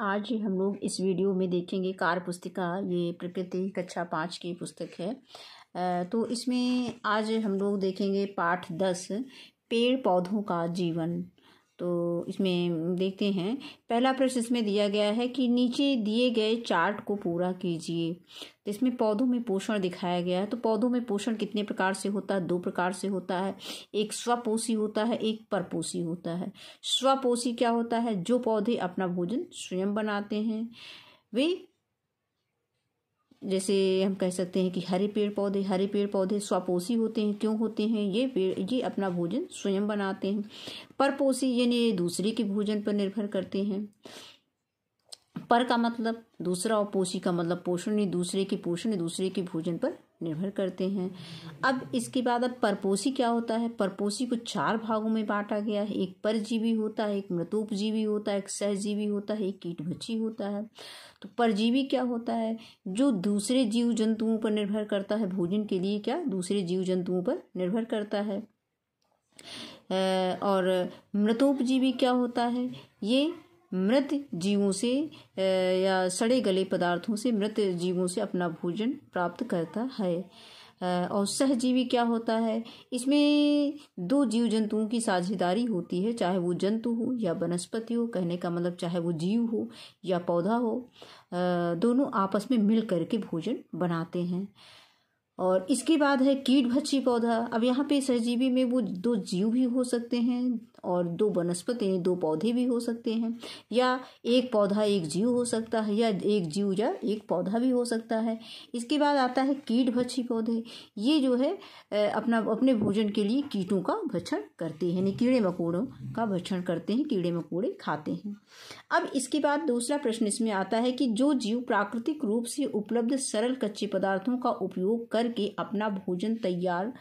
आज हम लोग इस वीडियो में देखेंगे कार पुस्तिका ये प्रकृति कक्षा पाँच की पुस्तक है तो इसमें आज हम लोग देखेंगे पाठ दस पेड़ पौधों का जीवन तो इसमें देखते हैं पहला प्रश्न इसमें दिया गया है कि नीचे दिए गए चार्ट को पूरा कीजिए तो इसमें पौधों में पोषण दिखाया गया है तो पौधों में पोषण कितने प्रकार से होता है दो प्रकार से होता है एक स्वपोषी होता है एक परपोषी होता है स्वपोषी क्या होता है जो पौधे अपना भोजन स्वयं बनाते हैं वे जैसे हम कह सकते हैं कि हरे पेड़ पौधे हरे पेड़ पौधे स्वपोषी होते हैं क्यों होते हैं ये पेड़ ये अपना भोजन स्वयं बनाते हैं परपोषी यानी ये दूसरे के भोजन पर निर्भर करते हैं पर का मतलब दूसरा और पोषी का मतलब पोषण दूसरे के पोषण दूसरे के भोजन पर निर्भर करते हैं अब इसके बाद अब परपोसी क्या होता है परपोसी को चार भागों में बांटा गया है एक परजीवी होता है एक मृतोपजीवी होता है एक सहजीवी होता है एक कीटभक्षी होता है तो परजीवी क्या होता है जो दूसरे जीव जंतुओं पर निर्भर करता है भोजन के लिए क्या दूसरे जीव जंतुओं पर निर्भर करता है और मृतोपजीवी क्या होता है ये मृत जीवों से या सड़े गले पदार्थों से मृत जीवों से अपना भोजन प्राप्त करता है और सहजीवी क्या होता है इसमें दो जीव जंतुओं की साझेदारी होती है चाहे वो जंतु हो या वनस्पति हो कहने का मतलब चाहे वो जीव हो या पौधा हो दोनों आपस में मिल करके भोजन बनाते हैं और इसके बाद है कीट भच्छी पौधा अब यहाँ पे सहजीवी में वो दो जीव भी हो सकते हैं और दो वनस्पति दो पौधे भी हो सकते हैं या एक पौधा एक जीव हो सकता है या एक जीव या एक पौधा भी हो सकता है इसके बाद आता है कीट भक्षी पौधे ये जो है अपना अपने भोजन के लिए कीटों का भक्षण करते हैं यानी कीड़े मकोड़ों का भक्षण करते हैं कीड़े मकोड़े खाते हैं अब इसके बाद दूसरा प्रश्न इसमें आता है कि जो जीव प्राकृतिक रूप से उपलब्ध सरल कच्चे पदार्थों का उपयोग करके अपना भोजन तैयार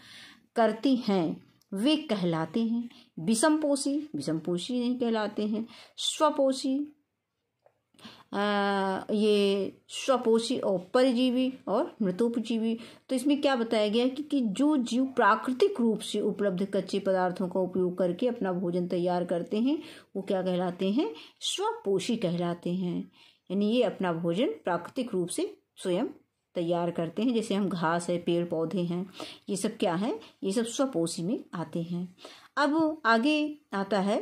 करते हैं वे कहलाते हैं विषमपोषी विषमपोषी नहीं कहलाते हैं स्वपोषी आ, ये स्वपोषी और परजीवी और मृतोपजीवी तो इसमें क्या बताया गया कि, कि जो जीव प्राकृतिक रूप से उपलब्ध कच्चे पदार्थों का उपयोग करके अपना भोजन तैयार करते हैं वो क्या कहलाते हैं स्वपोषी कहलाते हैं यानी ये अपना भोजन प्राकृतिक रूप से स्वयं तैयार करते हैं जैसे हम घास है पेड़ पौधे हैं ये सब क्या है ये सब स्वपोषी में आते हैं अब आगे आता है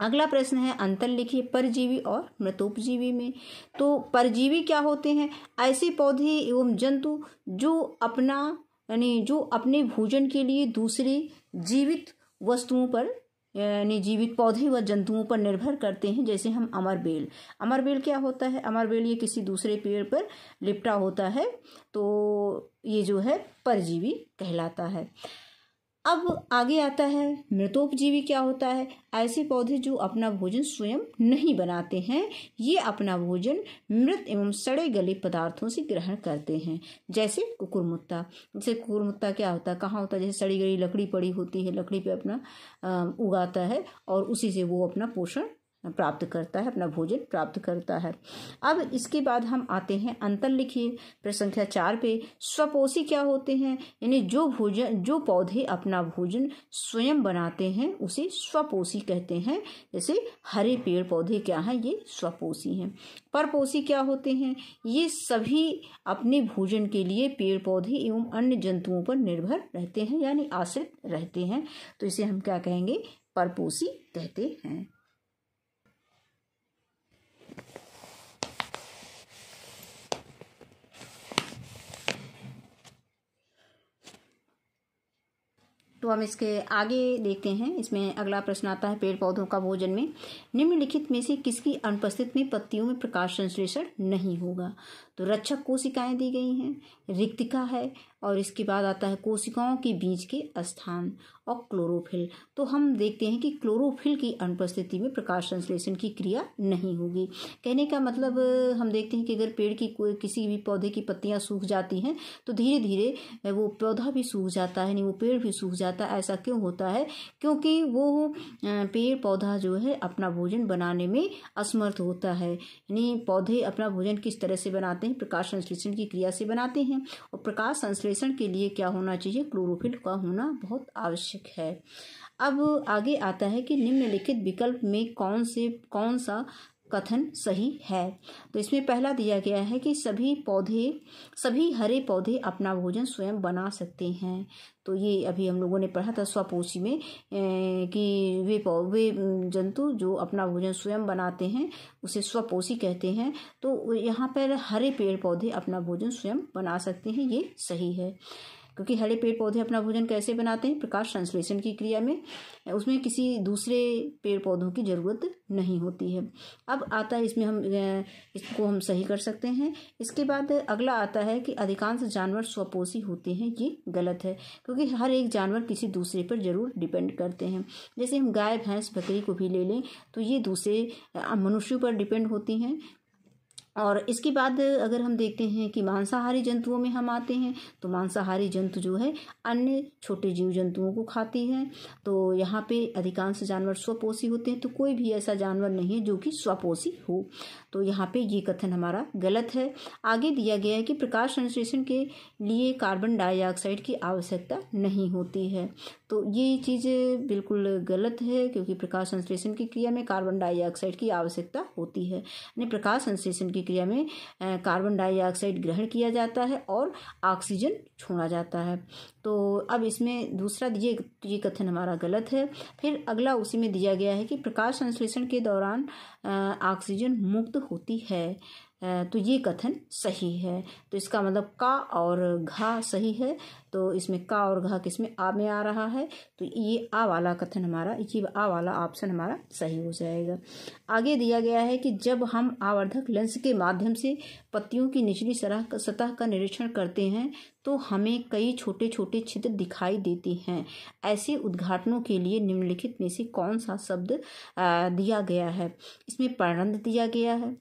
अगला प्रश्न है अंतर लिखिए परजीवी और मृतोपजीवी में तो परजीवी क्या होते हैं ऐसे पौधे एवं जंतु जो अपना यानी जो अपने भोजन के लिए दूसरे जीवित वस्तुओं पर यानी जीवित पौधे व जंतुओं पर निर्भर करते हैं जैसे हम अमर बेल अमर बेल क्या होता है अमर बेल ये किसी दूसरे पेड़ पर लिपटा होता है तो ये जो है परजीवी कहलाता है अब आगे आता है मृतोपजीवी क्या होता है ऐसे पौधे जो अपना भोजन स्वयं नहीं बनाते हैं ये अपना भोजन मृत एवं सड़े गले पदार्थों से ग्रहण करते हैं जैसे कुकुरमुत्ता जैसे कुकुरमुत्ता क्या होता है कहाँ होता है जैसे सड़ी गली लकड़ी पड़ी होती है लकड़ी पे अपना उगाता है और उसी से वो अपना पोषण प्राप्त करता है अपना भोजन प्राप्त करता है अब इसके बाद हम आते हैं अंतर लिखिए प्रसंख्या चार पे स्वपोषी क्या होते हैं यानी जो भोजन जो पौधे अपना भोजन स्वयं बनाते हैं उसे स्वपोषी कहते हैं जैसे हरे पेड़ पौधे क्या हैं ये स्वपोषी हैं परपोषी क्या होते हैं ये सभी अपने भोजन के लिए पेड़ पौधे एवं अन्य जंतुओं पर निर्भर रहते हैं यानी आश्रित रहते हैं तो इसे हम क्या कहेंगे परपोषी कहते हैं तो हम इसके आगे देखते हैं इसमें अगला प्रश्न आता है पेड़ पौधों का भोजन में निम्नलिखित में से किसकी अनुपस्थिति में पत्तियों में प्रकाश संश्लेषण नहीं होगा तो रक्षक कोशिकाएं दी गई हैं रिक्तिका है और इसके बाद आता है कोशिकाओं के बीज के स्थान और क्लोरोफिल तो हम देखते हैं कि क्लोरोफिल की अनुपस्थिति में प्रकाश संश्लेषण की क्रिया नहीं होगी कहने का मतलब हम देखते हैं कि अगर पेड़ की किसी भी पौधे की पत्तियां सूख जाती हैं तो धीरे धीरे वो पौधा भी सूख जाता है नहीं वो पेड़ भी सूख जाता है ऐसा क्यों होता है क्योंकि वो पेड़ पौधा जो है अपना भोजन बनाने में असमर्थ होता है यानी पौधे अपना भोजन किस तरह से बनाते हैं प्रकाश संश्लेषण की क्रिया से बनाते हैं और प्रकाश संश्लेषण विश्लेषण के लिए क्या होना चाहिए क्लोरोफिल का होना बहुत आवश्यक है अब आगे आता है कि निम्नलिखित विकल्प में कौन से कौन सा कथन सही है तो इसमें पहला दिया गया है कि सभी पौधे सभी हरे पौधे अपना भोजन स्वयं बना सकते हैं तो ये अभी हम लोगों ने पढ़ा था स्वपोषी में कि वे वे जंतु जो अपना भोजन स्वयं बनाते हैं उसे स्वपोषी कहते हैं तो यहाँ पर हरे पेड़ पौधे अपना भोजन स्वयं बना सकते हैं ये सही है क्योंकि हरे पेड़ पौधे अपना भोजन कैसे बनाते हैं प्रकाश संश्लेषण की क्रिया में उसमें किसी दूसरे पेड़ पौधों की ज़रूरत नहीं होती है अब आता है इसमें हम इसको हम सही कर सकते हैं इसके बाद अगला आता है कि अधिकांश जानवर स्वपोषी होते हैं ये गलत है क्योंकि हर एक जानवर किसी दूसरे पर ज़रूर डिपेंड करते हैं जैसे हम गाय भैंस बकरी को भी ले लें तो ये दूसरे मनुष्यों पर डिपेंड होती हैं और इसके बाद अगर हम देखते हैं कि मांसाहारी जंतुओं में हम आते हैं तो मांसाहारी जंतु जो है अन्य छोटे जीव जंतुओं को खाती है तो यहाँ पे अधिकांश जानवर स्वपोषी होते हैं तो कोई भी ऐसा जानवर नहीं है जो कि स्वपोषी हो तो यहाँ पे ये कथन हमारा गलत है आगे दिया गया है कि प्रकाश संश्लेषण के लिए कार्बन डाइऑक्साइड की आवश्यकता नहीं होती है तो ये चीज़ बिल्कुल गलत है क्योंकि प्रकाश संश्लेषण की क्रिया में कार्बन डाइऑक्साइड की आवश्यकता होती है यानी प्रकाश संश्लेषण की क्रिया में कार्बन डाइऑक्साइड ग्रहण किया जाता है और ऑक्सीजन छोड़ा जाता है तो अब इसमें दूसरा ये ये कथन हमारा गलत है फिर अगला उसी में दिया गया है कि प्रकाश संश्लेषण के दौरान ऑक्सीजन मुक्त होती है तो ये कथन सही है तो इसका मतलब का और घा सही है तो इसमें का और घा किसमें आ में आ रहा है तो ये आ वाला कथन हमारा ये आ वाला ऑप्शन हमारा सही हो जाएगा आगे दिया गया है कि जब हम आवर्धक लेंस के माध्यम से पत्तियों की निचली सराह सतह का निरीक्षण करते हैं तो हमें कई छोटे छोटे छिद्र दिखाई देते हैं ऐसे उद्घाटनों के लिए निम्नलिखित में से कौन सा शब्द दिया गया है इसमें प्रणंद दिया गया है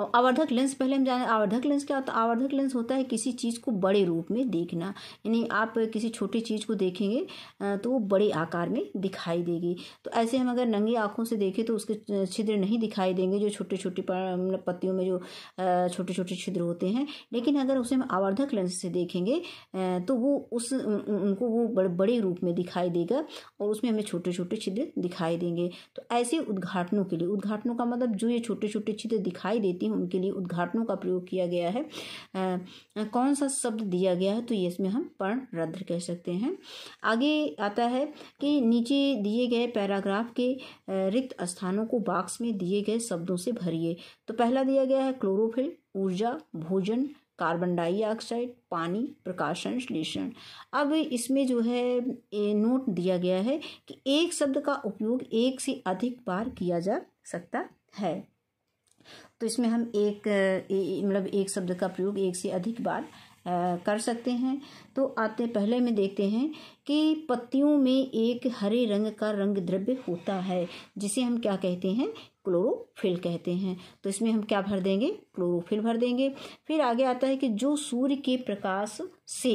और आवर्धक लेंस पहले हम जाने आवर्धक लेंस क्या होता है आवर्धक लेंस होता है किसी चीज़ को बड़े रूप में देखना यानी आप किसी छोटी चीज़ को देखेंगे तो वो बड़े आकार में दिखाई देगी तो ऐसे हम अगर नंगी आँखों से देखें तो उसके छिद्र नहीं दिखाई देंगे जो छोटे छोटे मतलब पत्तियों में जो छोटे छोटे छिद्र होते हैं लेकिन अगर उसे हम आवर्धक लेंस से देखेंगे तो वो उस उनको वो बड़े रूप में दिखाई देगा और उसमें हमें छोटे छोटे छिद्र दिखाई देंगे तो ऐसे उद्घाटनों के लिए उद्घाटनों का मतलब जो ये छोटे छोटे छिद्र दिखाई देती हैं उनके लिए उद्घाटनों का प्रयोग किया गया है आ, कौन सा शब्द दिया गया है तो ये इसमें हम पर्ण रद्र कह सकते हैं आगे आता है कि नीचे दिए गए पैराग्राफ के रिक्त स्थानों को बाक्स में दिए गए शब्दों से भरिए तो पहला दिया गया है क्लोरोफिल ऊर्जा भोजन कार्बन डाइऑक्साइड पानी प्रकाशन श्लेषण अब इसमें जो है ए नोट दिया गया है कि एक शब्द का उपयोग एक से अधिक बार किया जा सकता है तो इसमें हम एक मतलब एक शब्द का प्रयोग एक से अधिक बार कर सकते हैं तो आते पहले में देखते हैं कि पत्तियों में एक हरे रंग का रंग द्रव्य होता है जिसे हम क्या कहते हैं क्लोरोफिल कहते हैं तो इसमें हम क्या भर देंगे क्लोरोफिल भर देंगे फिर आगे आता है कि जो सूर्य के प्रकाश से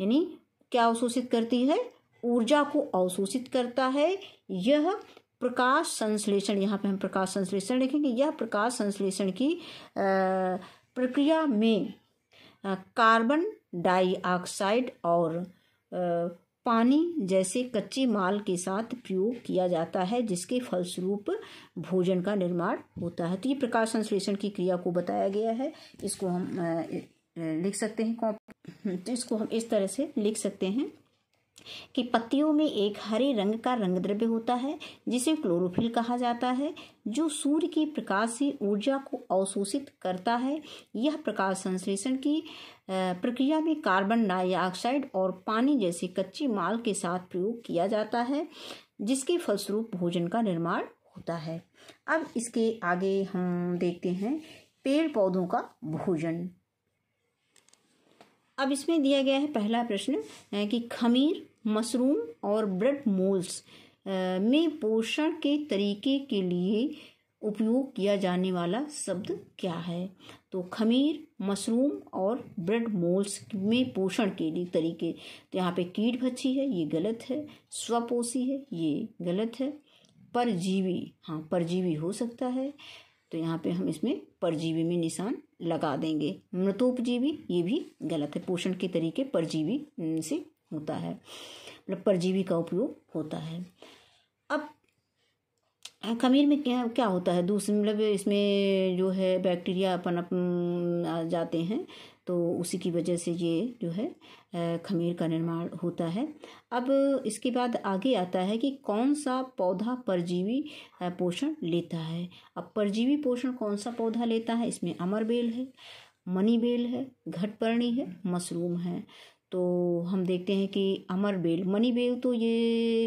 यानी क्या अवशोषित करती है ऊर्जा को अवशोषित करता है यह प्रकाश संश्लेषण यहाँ पे हम प्रकाश संश्लेषण लिखेंगे यह प्रकाश संश्लेषण की प्रक्रिया में कार्बन डाइऑक्साइड और पानी जैसे कच्चे माल के साथ प्रयोग किया जाता है जिसके फलस्वरूप भोजन का निर्माण होता है तो ये प्रकाश संश्लेषण की क्रिया को बताया गया है इसको हम लिख सकते हैं तो इसको हम इस तरह से लिख सकते हैं कि पत्तियों में एक हरे रंग का रंग द्रव्य होता है जिसे क्लोरोफिल कहा जाता है जो सूर्य के प्रकाश से ऊर्जा को अवशोषित करता है यह प्रकाश संश्लेषण की प्रक्रिया में कार्बन डाइऑक्साइड और पानी जैसे कच्चे माल के साथ प्रयोग किया जाता है जिसके फलस्वरूप भोजन का निर्माण होता है अब इसके आगे हम देखते हैं पेड़ पौधों का भोजन अब इसमें दिया गया है पहला प्रश्न कि खमीर मशरूम और ब्रेड मोल्स में पोषण के तरीके के लिए उपयोग किया जाने वाला शब्द क्या है तो खमीर मशरूम और ब्रेड मोल्स में पोषण के लिए तरीके तो यहाँ पे कीट भच्छी है ये गलत है स्वपोषी है ये गलत है परजीवी हाँ परजीवी हो सकता है तो यहाँ पे हम इसमें परजीवी में निशान लगा देंगे मृतोपजीवी ये भी गलत है पोषण के तरीके परजीवी से होता है मतलब परजीवी का उपयोग होता है अब खमीर में क्या क्या होता है दूसरे मतलब इसमें जो है बैक्टीरिया अपन अपन जाते हैं तो उसी की वजह से ये जो है खमीर का निर्माण होता है अब इसके बाद आगे आता है कि कौन सा पौधा परजीवी पोषण लेता है अब परजीवी पोषण कौन सा पौधा लेता है इसमें अमरबेल है मनी बेल है घटपर्णी है मशरूम है तो हम देखते हैं कि अमर बेल मनी बेल तो ये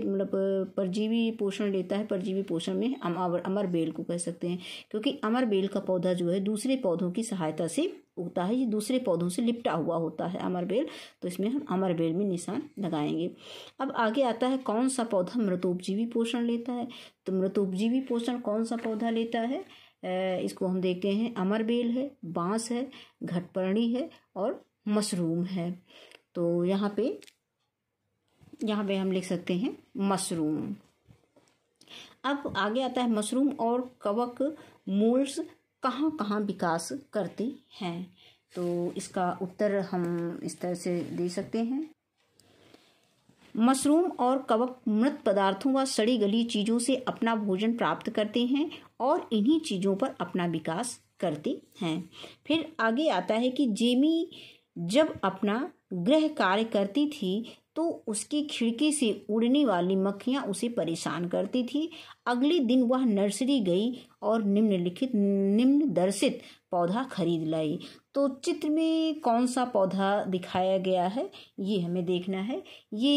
मतलब परजीवी पोषण लेता है परजीवी पोषण में हम अमर बेल को कह सकते हैं क्योंकि अमर बेल का पौधा जो है दूसरे पौधों की सहायता से उगता है ये दूसरे पौधों से लिपटा हुआ होता है अमरबेल तो इसमें हम अमरबेल में निशान लगाएंगे अब आगे आता है कौन सा पौधा मृतोपजीवी पोषण लेता है तो मृतोपजीवी पोषण कौन सा पौधा लेता है इसको हम देखते हैं अमरबेल है बांस है घटपर्णी है और मशरूम है तो यहाँ पे यहाँ पे हम लिख सकते हैं मशरूम अब आगे आता है मशरूम और कवक मूल्स कहाँ कहाँ विकास करते हैं तो इसका उत्तर हम इस तरह से दे सकते हैं मशरूम और कवक मृत पदार्थों व सड़ी गली चीज़ों से अपना भोजन प्राप्त करते हैं और इन्हीं चीज़ों पर अपना विकास करते हैं फिर आगे आता है कि जेमी जब अपना गृह कार्य करती थी तो उसकी खिड़की से उड़ने वाली मक्खियाँ उसे परेशान करती थी अगले दिन वह नर्सरी गई और निम्नलिखित निम्न दर्शित पौधा खरीद लाई तो चित्र में कौन सा पौधा दिखाया गया है ये हमें देखना है ये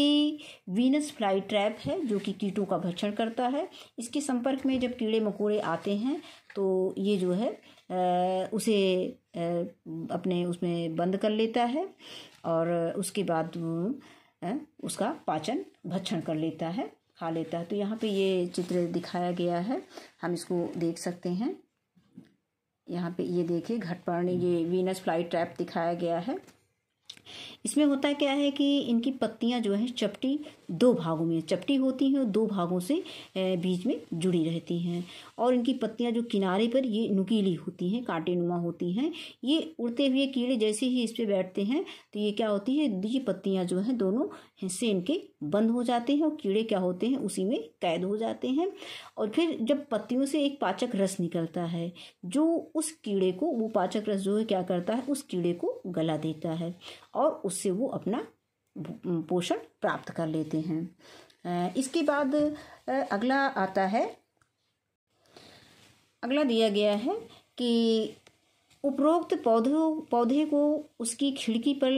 वीनस फ्लाई ट्रैप है जो कि कीटों का भक्षण करता है इसके संपर्क में जब कीड़े मकोड़े आते हैं तो ये जो है उसे अपने उसमें बंद कर लेता है और उसके बाद उसका पाचन भक्षण कर लेता है खा लेता है तो यहाँ पे ये चित्र दिखाया गया है हम इसको देख सकते हैं यहाँ पे ये देखिए घटपर्ण ये वीनस फ्लाई ट्रैप दिखाया गया है इसमें होता क्या है कि इनकी पत्तियां जो है चपटी दो भागों में चपटी होती हैं और दो भागों से बीच में जुड़ी रहती हैं और इनकी पत्तियां जो किनारे पर ये नुकीली होती हैं कांटेनुमा होती हैं ये उड़ते हुए कीड़े जैसे ही इस पर बैठते हैं तो ये क्या होती है ये पत्तियाँ जो हैं दोनों हिस्से इनके बंद हो जाते हैं और कीड़े क्या होते हैं उसी में कैद हो जाते हैं और फिर जब पत्तियों से एक पाचक रस निकलता है जो उस कीड़े को वो पाचक रस जो है क्या करता है उस कीड़े को गला देता है और उससे वो अपना पोषण प्राप्त कर लेते हैं इसके बाद अगला आता है अगला दिया गया है कि उपरोक्त पौधों पौधे को उसकी खिड़की पर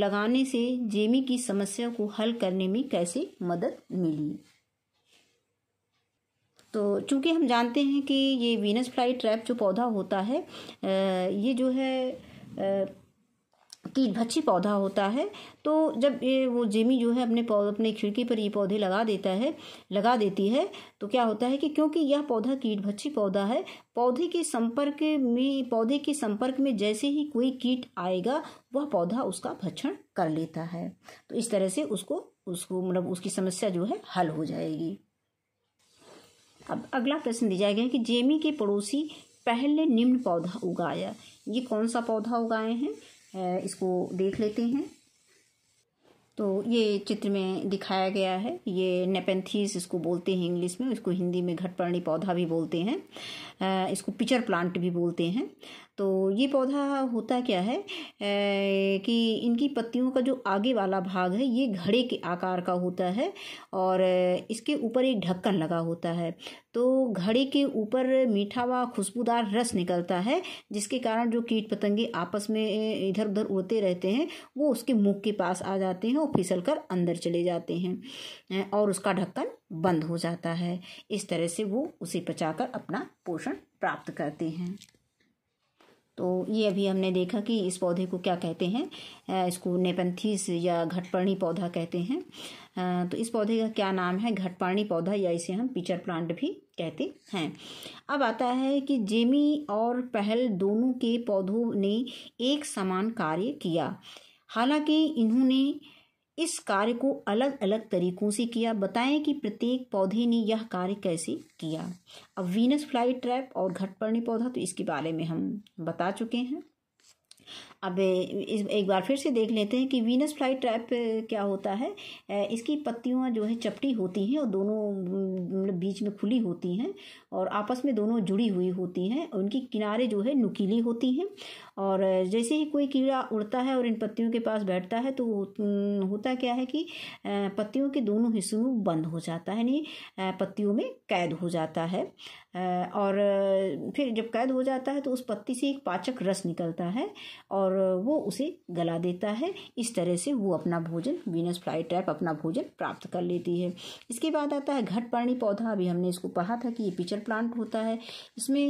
लगाने से जेमी की समस्या को हल करने में कैसे मदद मिली तो चूंकि हम जानते हैं कि ये वीनस फ्लाई ट्रैप जो पौधा होता है ये जो है कीट भच्छी पौधा होता है तो जब ये वो जेमी जो है अपने पौध अपने खिड़की पर ये पौधे लगा देता है लगा देती है तो क्या होता है कि क्योंकि यह पौधा कीट भच्छी पौधा है पौधे के संपर्क में पौधे के संपर्क में जैसे ही कोई कीट आएगा वह पौधा उसका भक्षण कर लेता है तो इस तरह से उसको उसको मतलब उसकी समस्या जो है हल हो जाएगी अब अगला प्रश्न दिया गया है कि जेमी के पड़ोसी पहले निम्न पौधा उगाया ये कौन सा पौधा उगाए हैं इसको देख लेते हैं तो ये चित्र में दिखाया गया है ये नेपेंथीस इसको बोलते हैं इंग्लिश में इसको हिंदी में घटपर्णी पौधा भी बोलते हैं इसको पिचर प्लांट भी बोलते हैं तो ये पौधा होता क्या है कि इनकी पत्तियों का जो आगे वाला भाग है ये घड़े के आकार का होता है और इसके ऊपर एक ढक्कन लगा होता है तो घड़े के ऊपर मीठा व खुशबूदार रस निकलता है जिसके कारण जो कीट पतंगे आपस में इधर उधर उड़ते रहते हैं वो उसके मुख के पास आ जाते हैं और फिसल कर अंदर चले जाते हैं और उसका ढक्कन बंद हो जाता है इस तरह से वो उसे पचाकर अपना पोषण प्राप्त करते हैं तो ये अभी हमने देखा कि इस पौधे को क्या कहते हैं इसको नेपन्थीस या घटपर्णी पौधा कहते हैं तो इस पौधे का क्या नाम है घटपर्णी पौधा या इसे हम पिचर प्लांट भी कहते हैं अब आता है कि जेमी और पहल दोनों के पौधों ने एक समान कार्य किया हालांकि इन्होंने इस कार्य को अलग अलग तरीकों से किया बताएं कि प्रत्येक पौधे ने यह कार्य कैसे किया अब वीनस फ्लाई ट्रैप और घटपर्णी पौधा तो इसके बारे में हम बता चुके हैं अब इस एक बार फिर से देख लेते हैं कि वीनस फ्लाई ट्रैप क्या होता है इसकी पत्तियाँ जो है चपटी होती हैं और दोनों मतलब बीच में खुली होती हैं और आपस में दोनों जुड़ी हुई होती हैं उनकी किनारे जो है नुकीली होती हैं और जैसे ही कोई कीड़ा उड़ता है और इन पत्तियों के पास बैठता है तो होता क्या है कि पत्तियों के दोनों हिस्सों में बंद हो जाता है यानी पत्तियों में कैद हो जाता है और फिर जब कैद हो जाता है तो उस पत्ती से एक पाचक रस निकलता है और वो उसे गला देता है इस तरह से वो अपना भोजन वीनस फ्लाई ट्रैप अपना भोजन प्राप्त कर लेती है इसके बाद आता है घटपर्णी पौधा अभी हमने इसको पढ़ा था कि ये पिचर प्लांट होता है इसमें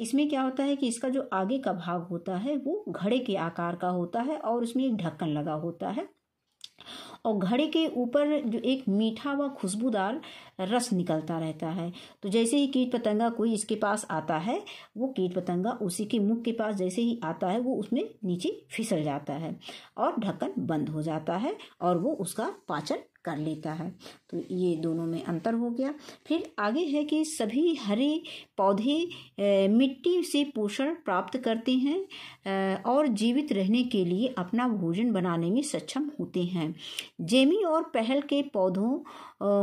इसमें क्या होता है कि इसका जो आगे का भाग होता है है वो घड़े के आकार का होता है और उसमें एक ढक्कन लगा होता है और घड़े के ऊपर जो एक मीठा व खुशबूदार रस निकलता रहता है तो जैसे ही कीट पतंगा कोई इसके पास आता है वो कीट पतंगा उसी के मुख के पास जैसे ही आता है वो उसमें नीचे फिसल जाता है और ढक्कन बंद हो जाता है और वो उसका पाचन कर लेता है तो ये दोनों में अंतर हो गया फिर आगे है कि सभी हरे पौधे मिट्टी से पोषण प्राप्त करते हैं और जीवित रहने के लिए अपना भोजन बनाने में सक्षम होते हैं जेमी और पहल के पौधों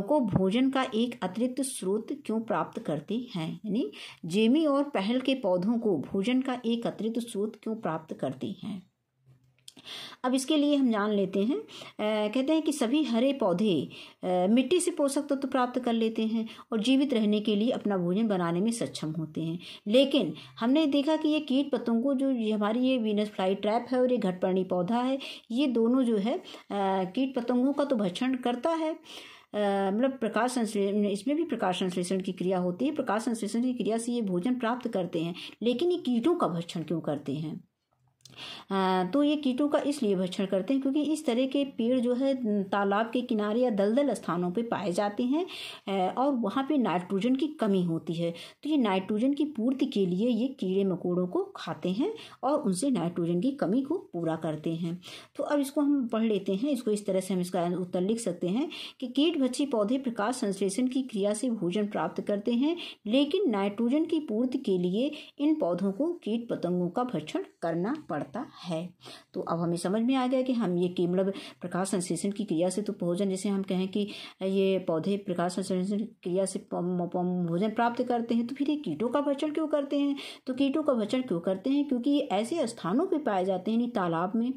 को भोजन का एक अतिरिक्त स्रोत क्यों प्राप्त करते हैं यानी जेमी और पहल के पौधों को भोजन का एक अतिरिक्त स्रोत क्यों प्राप्त करते हैं अब इसके लिए हम जान लेते हैं आ, कहते हैं कि सभी हरे पौधे आ, मिट्टी से पोषक तत्व तो प्राप्त कर लेते हैं और जीवित रहने के लिए अपना भोजन बनाने में सक्षम होते हैं लेकिन हमने देखा कि ये कीट पतंगों जो ये हमारी ये वीनस फ्लाई ट्रैप है और ये घटपर्णी पौधा है ये दोनों जो है आ, कीट पतंगों का तो भक्षण करता है मतलब प्रकाश संश्लेषण इसमें भी प्रकाश संश्लेषण की क्रिया होती है प्रकाश संश्लेषण की क्रिया से ये भोजन प्राप्त करते हैं लेकिन ये कीटों का भक्षण क्यों करते हैं तो ये कीटों का इसलिए भक्षण करते हैं क्योंकि इस तरह के पेड़ जो है तालाब के किनारे या दलदल स्थानों पर पाए जाते हैं और वहाँ पर नाइट्रोजन की कमी होती है तो ये नाइट्रोजन की पूर्ति के लिए ये कीड़े मकोड़ों को खाते हैं और उनसे नाइट्रोजन की कमी को पूरा करते हैं तो अब इसको हम पढ़ लेते हैं इसको इस तरह से हम इसका उत्तर लिख सकते हैं कि कीट भच्छी पौधे प्रकाश संश्लेषण की क्रिया से भोजन प्राप्त करते हैं लेकिन नाइट्रोजन की पूर्ति के लिए इन पौधों को कीट पतंगों का भक्षण करना पड़ता जाता है तो अब हमें समझ में आ गया कि हम ये मतलब प्रकाश संश्लेषण की क्रिया से तो भोजन जैसे हम कहें कि ये पौधे प्रकाश संश्लेषण क्रिया से भोजन प्राप्त करते हैं तो फिर ये कीटों का भक्षण क्यों करते हैं तो कीटों का भक्षण क्यों करते हैं क्योंकि ये ऐसे स्थानों पर पाए जाते हैं तालाब में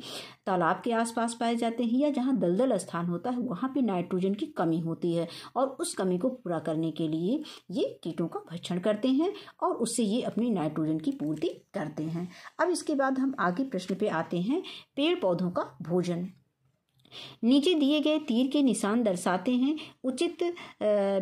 तालाब के आसपास पाए जाते हैं या जहाँ दलदल स्थान होता है वहाँ पर नाइट्रोजन की कमी होती है और उस कमी को पूरा करने के लिए ये कीटों का भक्षण करते हैं और उससे ये अपनी नाइट्रोजन की पूर्ति करते हैं अब इसके बाद हम आगे प्रश्न पे आते हैं पेड़ पौधों का भोजन नीचे दिए गए तीर के निशान दर्शाते हैं उचित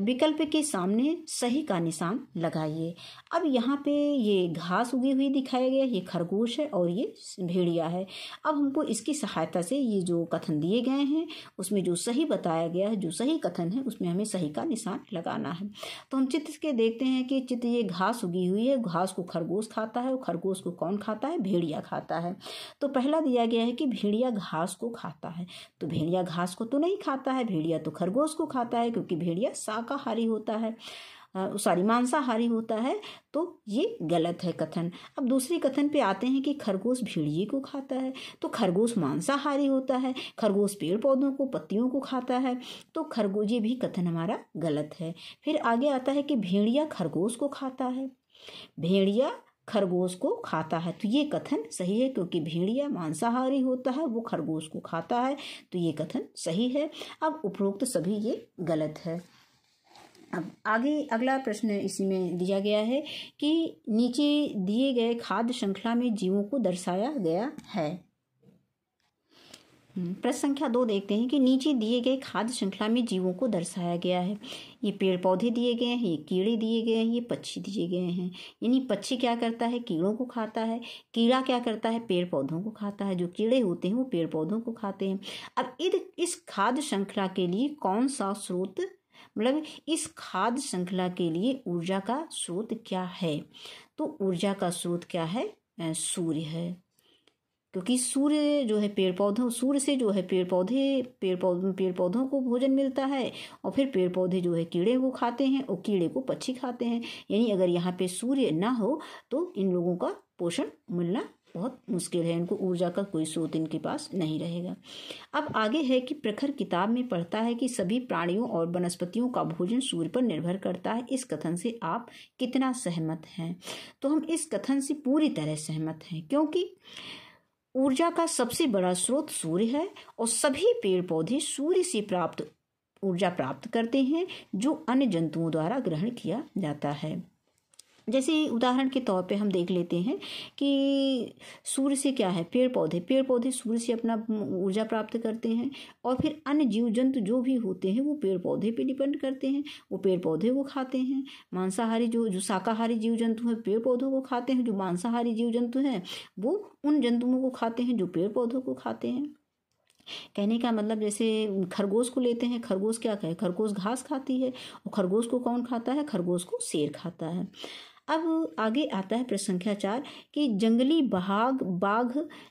विकल्प के सामने सही का निशान लगाइए अब यहाँ पे ये घास उगी हुई दिखाया गया ये खरगोश है और ये भेड़िया है अब हमको इसकी सहायता से ये जो कथन दिए गए हैं उसमें जो सही बताया गया है जो सही कथन है उसमें हमें सही का निशान लगाना है तो हम चित्र के देखते हैं कि चित्र ये घास उगी हुई है घास को खरगोश खाता है और खरगोश को कौन खाता है भेड़िया खाता है तो पहला दिया गया है कि भेड़िया घास को खाता है तो भेड़िया घास को तो नहीं खाता है भेड़िया तो खरगोश को खाता है क्योंकि भेड़िया शाकाहारी होता है सॉरी मांसाहारी होता है तो ये गलत है कथन अब दूसरे कथन पे आते हैं कि खरगोश भेड़िए को खाता है तो खरगोश मांसाहारी होता है खरगोश पेड़ पौधों को पत्तियों को खाता है तो खरगोश ये भी कथन हमारा गलत है फिर आगे आता है कि भेड़िया खरगोश को खाता है भेड़िया खरगोश को खाता है तो ये कथन सही है क्योंकि भेड़िया मांसाहारी होता है वो खरगोश को खाता है तो ये कथन सही है अब उपरोक्त सभी ये गलत है अब आगे अगला प्रश्न इसी में दिया गया है कि नीचे दिए गए खाद्य श्रृंखला में जीवों को दर्शाया गया है हम्म, प्रश्न संख्या दो देखते हैं कि नीचे दिए गए खाद्य श्रृंखला में जीवों को दर्शाया गया है ये पेड़ पौधे दिए गए हैं ये कीड़े दिए गए हैं ये पक्षी दिए गए हैं यानी पक्षी क्या करता है कीड़ों को खाता है कीड़ा क्या करता है पेड़ पौधों को खाता है जो कीड़े होते हैं वो पेड़ पौधों को खाते हैं अब इध इस खाद्य श्रृंखला के लिए कौन सा स्रोत मतलब इस खाद्य श्रृंखला के लिए ऊर्जा का स्रोत क्या है तो ऊर्जा का स्रोत क्या है सूर्य है क्योंकि सूर्य जो है पेड़ पौधों सूर्य से जो है पेड़ पौधे पेड़ पौध पेड़ पौधों को भोजन मिलता है और फिर पेड़ पौधे जो है कीड़े को खाते हैं और कीड़े को पक्षी खाते हैं यानी अगर यहाँ पे सूर्य ना हो तो इन लोगों का पोषण मिलना बहुत मुश्किल है इनको ऊर्जा का कोई स्रोत इनके पास नहीं रहेगा अब आगे है कि प्रखर किताब में पढ़ता है कि सभी प्राणियों और वनस्पतियों का भोजन सूर्य पर निर्भर करता है इस कथन से आप कितना सहमत हैं तो हम इस कथन से पूरी तरह सहमत हैं क्योंकि ऊर्जा का सबसे बड़ा स्रोत सूर्य है और सभी पेड़ पौधे सूर्य से प्राप्त ऊर्जा प्राप्त करते हैं जो अन्य जंतुओं द्वारा ग्रहण किया जाता है जैसे उदाहरण के तौर पे हम देख लेते हैं कि सूर्य से क्या है पेड़ पौधे पेड़ पौधे सूर्य से अपना ऊर्जा प्राप्त करते हैं और फिर अन्य जीव जंतु जो भी होते हैं वो पेड़ पौधे पे डिपेंड करते हैं वो पेड़ पौधे को खाते हैं मांसाहारी जो जो शाकाहारी जीव जंतु हैं पेड़ पौधों को खाते हैं जो मांसाहारी जीव जंतु हैं वो उन जंतुओं को खाते हैं जो पेड़ पौधों को खाते हैं कहने का मतलब जैसे खरगोश को लेते हैं खरगोश क्या खाए खरगोश घास खाती है और खरगोश को कौन खाता है खरगोश को शेर खाता है अब आगे आता है प्रश्न संख्या चार कि जंगली बाघ बाघ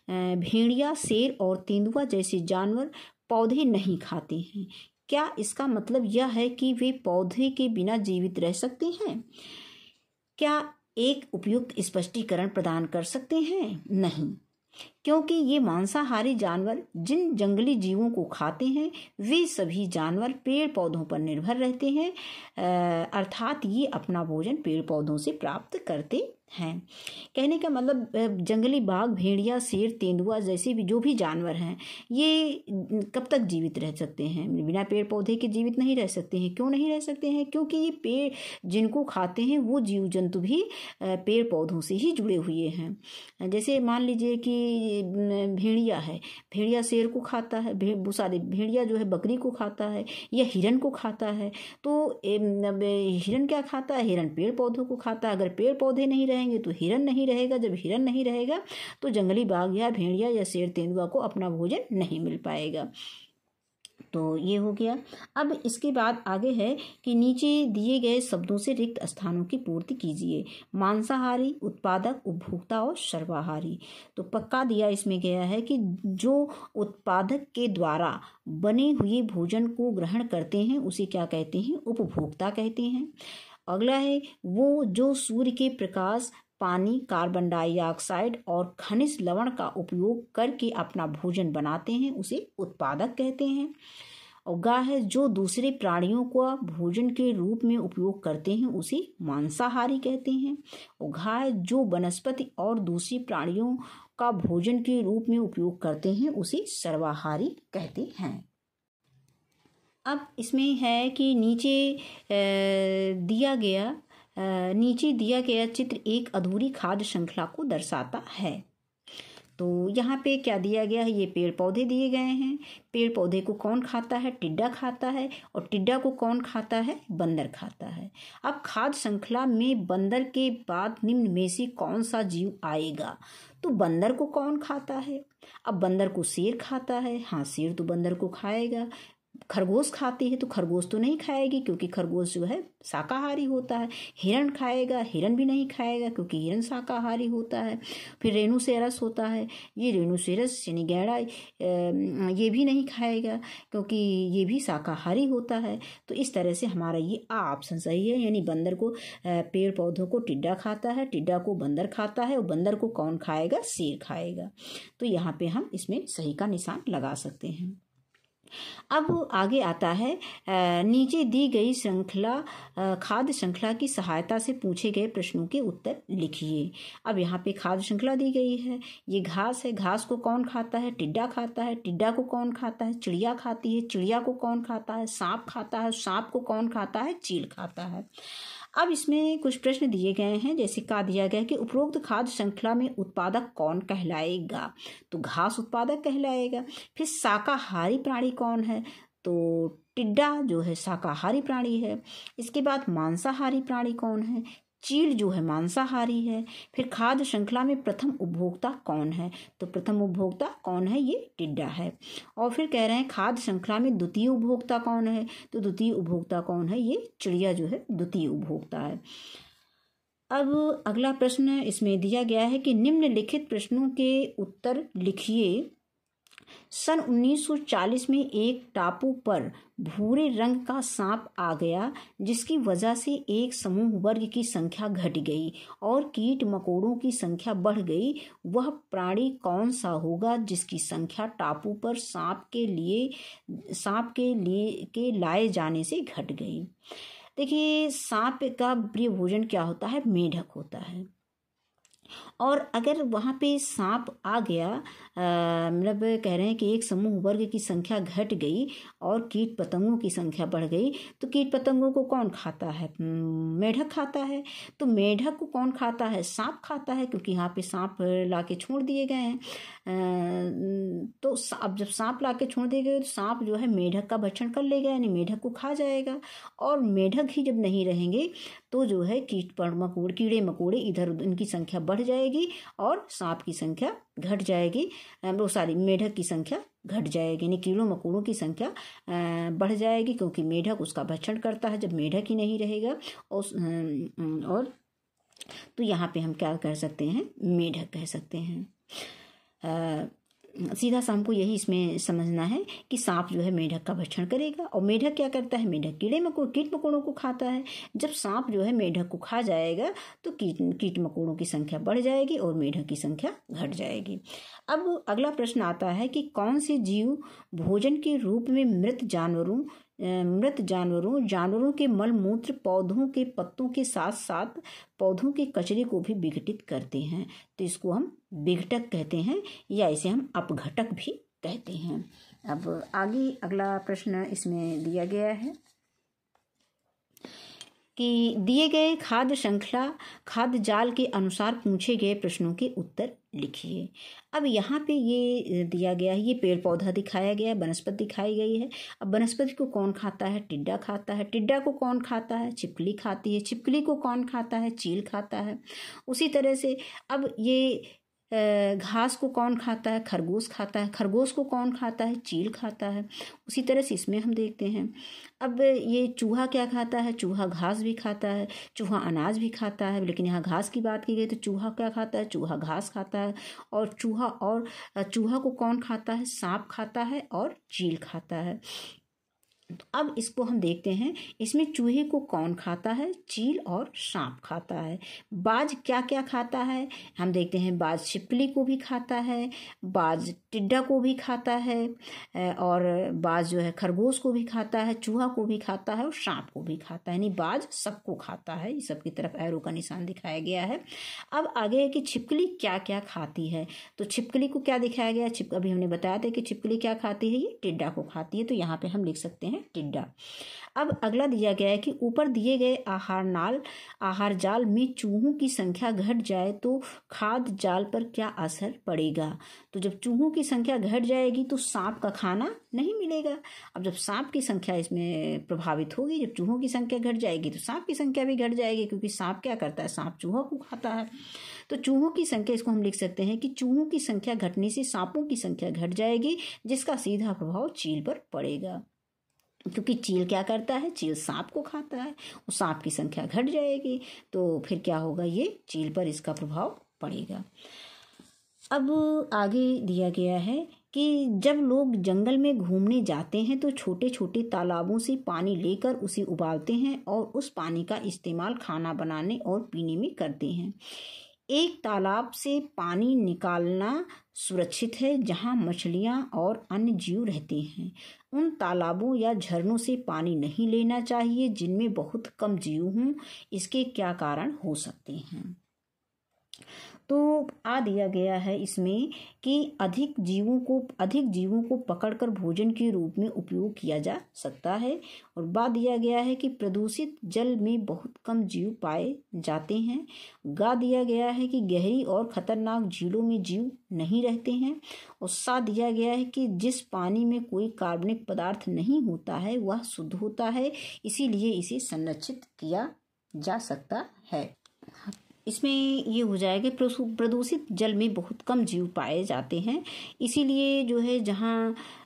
भेड़िया शेर और तेंदुआ जैसे जानवर पौधे नहीं खाते हैं क्या इसका मतलब यह है कि वे पौधे के बिना जीवित रह सकते हैं क्या एक उपयुक्त स्पष्टीकरण प्रदान कर सकते हैं नहीं क्योंकि ये मांसाहारी जानवर जिन जंगली जीवों को खाते हैं वे सभी जानवर पेड़ पौधों पर निर्भर रहते हैं अर्थात ये अपना भोजन पेड़ पौधों से प्राप्त करते हैं कहने का मतलब जंगली बाघ भेड़िया शेर तेंदुआ जैसे भी जो भी जानवर हैं ये कब तक जीवित रह सकते हैं बिना पेड़ पौधे के जीवित नहीं रह सकते हैं क्यों नहीं रह सकते हैं क्योंकि ये पेड़ जिनको खाते हैं वो जीव जंतु भी पेड़ पौधों से ही जुड़े हुए हैं जैसे मान लीजिए कि भेड़िया है भेड़िया शेर को खाता है भे सॉरी भेड़िया जो है बकरी को खाता है या हिरन को खाता है तो हिरन क्या खाता है हिरन पेड़ पौधों को खाता है अगर पेड़ पौधे नहीं रह रहेंगे तो हिरन नहीं रहेगा जब हिरन नहीं रहेगा तो जंगली बाघ या भेड़िया या शेर तेंदुआ को अपना भोजन नहीं मिल पाएगा तो ये हो गया अब इसके बाद आगे है कि नीचे दिए गए शब्दों से रिक्त स्थानों की पूर्ति कीजिए मांसाहारी उत्पादक उपभोक्ता और सर्वाहारी तो पक्का दिया इसमें गया है कि जो उत्पादक के द्वारा बने हुए भोजन को ग्रहण करते हैं उसे क्या कहते हैं उपभोक्ता कहते हैं अगला है वो जो सूर्य के प्रकाश पानी कार्बन डाइऑक्साइड और खनिज लवण का उपयोग करके अपना भोजन बनाते हैं उसे उत्पादक कहते हैं और गाय है जो दूसरे प्राणियों का भोजन के रूप में उपयोग करते हैं उसे मांसाहारी कहते हैं और गाय जो वनस्पति और दूसरे प्राणियों का भोजन के रूप में उपयोग करते हैं उसे सर्वाहारी कहते हैं अब इसमें है कि नीचे दिया गया नीचे दिया गया चित्र एक अधूरी खाद्य श्रृंखला को दर्शाता है तो यहाँ पे क्या दिया गया है ये पेड़ पौधे दिए गए हैं पेड़ पौधे को कौन खाता है टिड्डा खाता है और टिड्डा को कौन खाता है बंदर खाता है अब खाद्य श्रृंखला में बंदर के बाद निम्न में से कौन सा जीव आएगा तो बंदर को कौन खाता है अब बंदर को शेर खाता है हाँ शेर तो बंदर को खाएगा खरगोश खाती है तो खरगोश तो नहीं खाएगी क्योंकि खरगोश जो है शाकाहारी होता है हिरण खाएगा हिरण भी नहीं खाएगा क्योंकि हिरण शाकाहारी होता है फिर रेणु सेरस होता है ये रेणु सेरस यानी गैड़ा ये भी नहीं खाएगा क्योंकि ये भी शाकाहारी होता है तो इस तरह से हमारा ये आ ऑप्शन सही है यानी बंदर को पेड़ पौधों को टिड्डा खाता है टिड्डा को बंदर खाता है और बंदर को कौन खाएगा शेर खाएगा तो यहाँ पर हम इसमें सही का निशान लगा सकते हैं अब आगे आता है नीचे दी गई श्रृंखला खाद्य श्रृंखला की सहायता से पूछे गए प्रश्नों के उत्तर लिखिए अब यहाँ पे खाद्य श्रृंखला दी गई है ये घास है घास को कौन खाता है टिड्डा खाता है टिड्डा को कौन खाता है चिड़िया खाती है चिड़िया को कौन खाता है सांप खाता है सांप को कौन खाता है चील खाता है अब इसमें कुछ प्रश्न दिए गए हैं जैसे कहा दिया गया कि उपरोक्त खाद्य श्रृंखला में उत्पादक कौन कहलाएगा तो घास उत्पादक कहलाएगा फिर शाकाहारी प्राणी कौन है तो टिड्डा जो है शाकाहारी प्राणी है इसके बाद मांसाहारी प्राणी कौन है चील जो है मांसाहारी है फिर खाद्य श्रृंखला में प्रथम उपभोक्ता कौन है तो प्रथम उपभोक्ता कौन है ये टिड्डा है और फिर कह रहे हैं खाद्य श्रृंखला में द्वितीय उपभोक्ता कौन है तो द्वितीय उपभोक्ता कौन है ये चिड़िया जो है द्वितीय उपभोक्ता है अब अगला प्रश्न इसमें दिया गया है कि निम्नलिखित प्रश्नों के उत्तर लिखिए सन 1940 में एक टापू पर भूरे रंग का सांप आ गया जिसकी वजह से एक समूह वर्ग की संख्या घट गई और कीट मकोड़ों की संख्या बढ़ गई वह प्राणी कौन सा होगा जिसकी संख्या टापू पर सांप के लिए सांप के लिए के लाए जाने से घट गई देखिए सांप का प्रिय भोजन क्या होता है मेढक होता है और अगर वहाँ पे सांप आ गया मतलब कह रहे हैं कि एक समूह वर्ग की संख्या घट गई और कीट पतंगों की संख्या बढ़ गई तो कीट पतंगों को कौन खाता है मेढक खाता है तो मेढक को कौन खाता है सांप खाता है क्योंकि यहाँ पे सांप ला के छोड़ दिए गए हैं तो अब जब सांप ला के छोड़ दिए गए तो सांप जो है मेढक का भक्षण कर लेगा यानी मेढक को खा जाएगा और मेढक ही जब नहीं रहेंगे तो जो है कीट पर मकोड़ कीड़े मकोड़े इधर उधर इनकी संख्या बढ़ जाएगी और सांप की संख्या घट जाएगी वो सारी मेढक की संख्या घट जाएगी यानी कीड़ों मकोड़ों की संख्या बढ़ जाएगी क्योंकि मेढक उसका भक्षण करता है जब मेढक ही नहीं रहेगा और और तो यहाँ पे हम क्या कह सकते हैं मेढक कह सकते हैं सीधा सा को यही इसमें समझना है कि सांप जो है मेढक का भक्षण करेगा और मेढक क्या करता है मेढक कीड़े मको कीट मकोड़ों को खाता है जब सांप जो है मेढक को खा जाएगा तो कीट कीट मकोड़ों की संख्या बढ़ जाएगी और मेढक की संख्या घट जाएगी अब अगला प्रश्न आता है कि कौन से जीव भोजन के रूप में मृत जानवरों मृत जानवरों जानवरों के मल मूत्र पौधों के पत्तों के साथ साथ पौधों के कचरे को भी विघटित करते हैं तो इसको हम विघटक कहते हैं या इसे हम अपघटक भी कहते हैं अब आगे अगला प्रश्न इसमें दिया गया है कि दिए गए खाद्य श्रृंखला खाद्य जाल के अनुसार पूछे गए प्रश्नों के उत्तर लिखिए अब यहाँ पे ये दिया गया है ये पेड़ पौधा दिखाया गया है वनस्पति दिखाई गई है अब वनस्पति को कौन खाता है टिड्डा खाता है टिड्डा को कौन खाता है छिपकली खाती है छिपकली को कौन खाता है चील खाता है उसी तरह से अब ये घास को कौन खाता है खरगोश खाता है खरगोश को कौन खाता है चील खाता है उसी तरह से इसमें हम देखते हैं अब ये चूहा क्या खाता है चूहा घास भी खाता है चूहा अनाज भी खाता है लेकिन यहाँ घास की बात की गई तो चूहा क्या खाता है चूहा घास खाता है और चूहा और चूहा को कौन खाता है सांप खाता है और चील खाता है तो अब इसको हम देखते हैं इसमें चूहे को कौन खाता है चील और सांप खाता है बाज क्या क्या खाता है हम देखते हैं बाज छिपली को भी खाता है बाज टिड्डा को भी खाता है और बाज जो है खरगोश को भी खाता है चूहा को भी खाता है और सांप को भी खाता है यानी बाज सबको खाता है ये सबकी तरफ एरो का निशान दिखाया गया है अब आगे है कि छिपकली क्या क्या खाती है तो छिपकली को क्या दिखाया गया छिप अभी हमने बताया था कि छिपकली क्या खाती है ये टिड्डा को खाती है तो यहाँ पे हम लिख सकते हैं हैं टिड्डा अब अगला दिया गया है कि ऊपर दिए गए आहार नाल आहार जाल में चूहों की संख्या घट जाए तो खाद जाल पर क्या असर पड़ेगा तो जब चूहों की संख्या घट जाएगी तो सांप का खाना नहीं मिलेगा अब जब सांप की संख्या इसमें प्रभावित होगी जब चूहों की संख्या घट जाएगी तो सांप की संख्या भी घट जाएगी क्योंकि सांप क्या करता है सांप चूहों को खाता है तो चूहों की संख्या इसको हम लिख सकते हैं कि चूहों की संख्या घटने से सांपों की संख्या घट जाएगी जिसका सीधा प्रभाव चील पर पड़ेगा क्योंकि चील क्या करता है चील सांप को खाता है उस सांप की संख्या घट जाएगी तो फिर क्या होगा ये चील पर इसका प्रभाव पड़ेगा अब आगे दिया गया है कि जब लोग जंगल में घूमने जाते हैं तो छोटे छोटे तालाबों से पानी लेकर उसे उबालते हैं और उस पानी का इस्तेमाल खाना बनाने और पीने में करते हैं एक तालाब से पानी निकालना सुरक्षित है जहाँ मछलियाँ और अन्य जीव रहते हैं उन तालाबों या झरनों से पानी नहीं लेना चाहिए जिनमें बहुत कम जीव हों इसके क्या कारण हो सकते हैं तो आ दिया गया है इसमें कि अधिक जीवों को अधिक जीवों को पकड़कर भोजन के रूप में उपयोग किया जा सकता है और बा दिया गया है कि प्रदूषित जल में बहुत कम जीव पाए जाते हैं गा दिया गया है कि गहरी और खतरनाक झीलों में जीव नहीं रहते हैं और सा दिया गया है कि जिस पानी में कोई कार्बनिक पदार्थ नहीं होता है वह शुद्ध होता है इसीलिए इसे संरक्षित किया जा सकता है इसमें ये हो जाएगा प्रदूषित जल में बहुत कम जीव पाए जाते हैं इसीलिए जो है जहाँ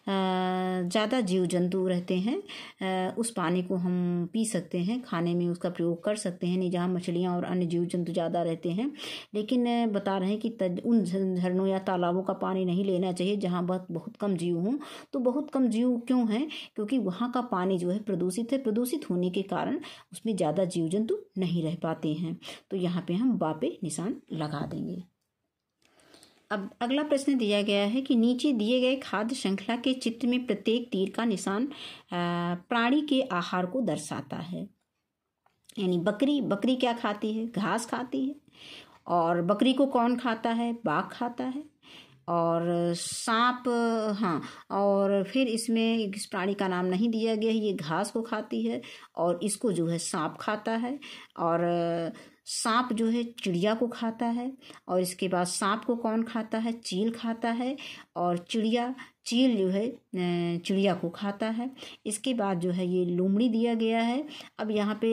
ज़्यादा जीव जंतु रहते हैं उस पानी को हम पी सकते हैं खाने में उसका प्रयोग कर सकते हैं नहीं जहाँ मछलियाँ और अन्य जीव जंतु ज़्यादा रहते हैं लेकिन बता रहे हैं कि उन झरनों या तालाबों का पानी नहीं लेना चाहिए जहाँ बहुत बहुत कम जीव हों तो बहुत कम जीव क्यों हैं क्योंकि वहाँ का पानी जो है प्रदूषित है प्रदूषित होने के कारण उसमें ज़्यादा जीव जंतु नहीं रह पाते हैं तो यहाँ पर हम बापे निशान लगा देंगे अब अगला प्रश्न दिया गया है कि नीचे दिए गए खाद्य श्रृंखला के चित्र में प्रत्येक तीर का निशान प्राणी के आहार को दर्शाता है यानी बकरी बकरी क्या खाती है घास खाती है और बकरी को कौन खाता है बाघ खाता है और सांप हाँ और फिर इसमें इस प्राणी का नाम नहीं दिया गया है ये घास को खाती है और इसको जो है सांप खाता है और सांप जो है चिड़िया को खाता है और इसके बाद सांप को कौन खाता है चील खाता है और चिड़िया चील जो है चिड़िया को खाता है इसके बाद जो है ये लोमड़ी दिया गया है अब यहाँ पे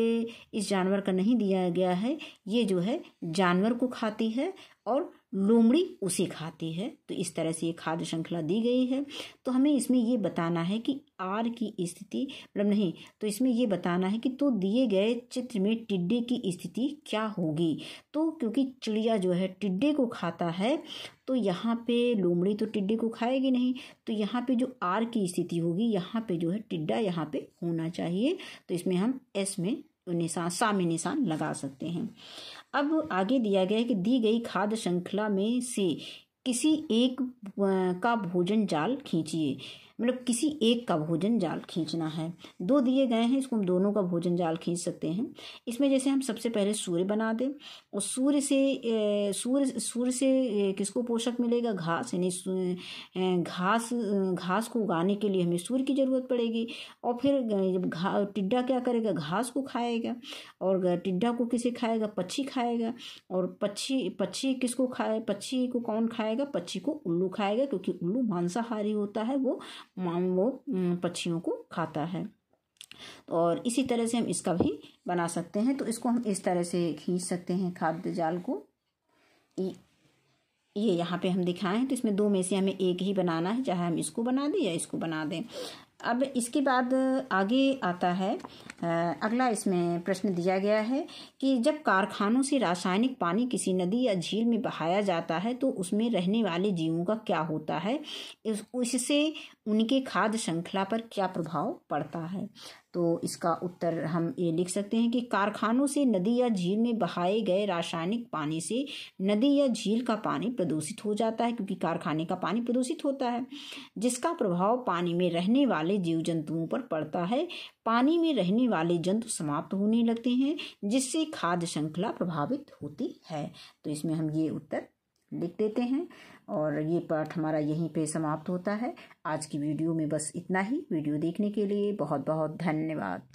इस जानवर का नहीं दिया गया है ये जो है जानवर को खाती है और लोमड़ी उसे खाती है तो इस तरह से ये खाद्य श्रृंखला दी गई है तो हमें इसमें ये बताना है कि आर की स्थिति मतलब नहीं तो इसमें ये बताना है कि तो दिए गए चित्र में टिड्डे की स्थिति क्या होगी तो क्योंकि चिड़िया जो है टिड्डे को खाता है तो यहाँ पे लोमड़ी तो टिड्डे को खाएगी नहीं तो यहाँ पे जो आर की स्थिति होगी यहाँ पे जो है टिड्डा यहाँ पे होना चाहिए तो इसमें हम एस में तो निशान में निशान लगा सकते हैं अब आगे दिया गया है कि दी गई खाद्य श्रृंखला में से किसी एक का भोजन जाल खींचिए मतलब किसी एक का भोजन जाल खींचना है दो दिए गए हैं इसको हम दोनों का भोजन जाल खींच सकते हैं इसमें जैसे हम सबसे पहले सूर्य बना दें और सूर्य से सूर्य सूर्य से किसको पोषक मिलेगा घास यानी घास घास को उगाने के लिए हमें सूर्य की ज़रूरत पड़ेगी और फिर जब घा टिड्डा क्या करेगा घास को खाएगा और टिड्डा को किसे खाएगा पक्षी खाएगा और पक्षी पक्षी किसको खाए पक्षी को कौन खाएगा पक्षी को उल्लू खाएगा क्योंकि उल्लू मांसाहारी होता है वो वो पक्षियों को खाता है और इसी तरह से हम इसका भी बना सकते हैं तो इसको हम इस तरह से खींच सकते हैं खाद्य जाल को ये यहाँ पे हम दिखाएं तो इसमें दो में से हमें एक ही बनाना है चाहे हम इसको बना दें या इसको बना दें अब इसके बाद आगे आता है अगला इसमें प्रश्न दिया गया है कि जब कारखानों से रासायनिक पानी किसी नदी या झील में बहाया जाता है तो उसमें रहने वाले जीवों का क्या होता है इससे उनके खाद्य श्रृंखला पर क्या प्रभाव पड़ता है तो इसका उत्तर हम ये लिख सकते हैं कि कारखानों से नदी या झील में बहाए गए रासायनिक पानी से नदी या झील का पानी प्रदूषित हो जाता है क्योंकि कारखाने का पानी प्रदूषित होता है जिसका प्रभाव पानी में रहने वाले जीव जंतुओं पर पड़ता है पानी में रहने वाले जंतु समाप्त होने लगते हैं जिससे खाद्य श्रृंखला प्रभावित होती है तो इसमें हम ये उत्तर लिख देते हैं और ये पाठ हमारा यहीं पे समाप्त होता है आज की वीडियो में बस इतना ही वीडियो देखने के लिए बहुत बहुत धन्यवाद